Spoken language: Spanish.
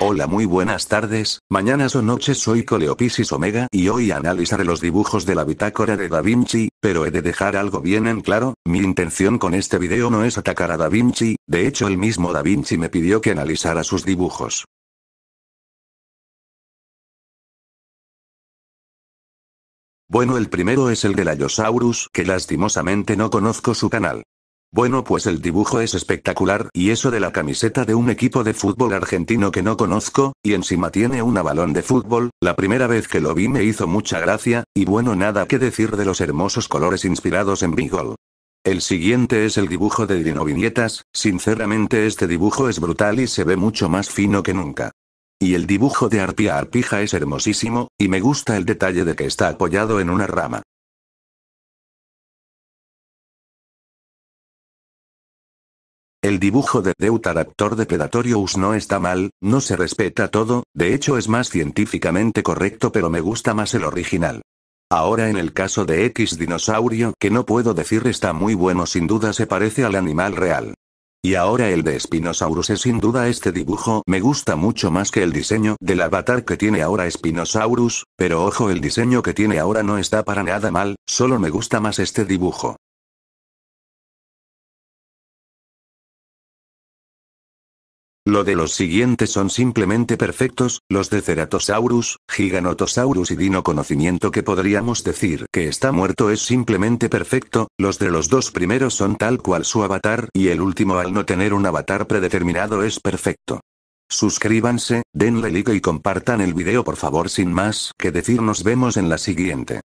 Hola muy buenas tardes, mañanas o noches soy Coleopisis Omega y hoy analizaré los dibujos de la bitácora de Da Vinci, pero he de dejar algo bien en claro, mi intención con este video no es atacar a Da Vinci, de hecho el mismo Da Vinci me pidió que analizara sus dibujos. Bueno el primero es el del Allosaurus que lastimosamente no conozco su canal. Bueno pues el dibujo es espectacular y eso de la camiseta de un equipo de fútbol argentino que no conozco, y encima tiene una balón de fútbol, la primera vez que lo vi me hizo mucha gracia, y bueno nada que decir de los hermosos colores inspirados en Beagle. El siguiente es el dibujo de vinietas sinceramente este dibujo es brutal y se ve mucho más fino que nunca. Y el dibujo de Arpia arpija es hermosísimo, y me gusta el detalle de que está apoyado en una rama. El dibujo de Deuteraptor de Predatorius no está mal, no se respeta todo, de hecho es más científicamente correcto pero me gusta más el original. Ahora en el caso de X dinosaurio que no puedo decir está muy bueno sin duda se parece al animal real. Y ahora el de Spinosaurus es sin duda este dibujo me gusta mucho más que el diseño del avatar que tiene ahora Spinosaurus, pero ojo el diseño que tiene ahora no está para nada mal, solo me gusta más este dibujo. Lo de los siguientes son simplemente perfectos, los de Ceratosaurus, Giganotosaurus y Dino conocimiento que podríamos decir que está muerto es simplemente perfecto, los de los dos primeros son tal cual su avatar y el último al no tener un avatar predeterminado es perfecto. Suscríbanse, denle like y compartan el video por favor sin más que decir nos vemos en la siguiente.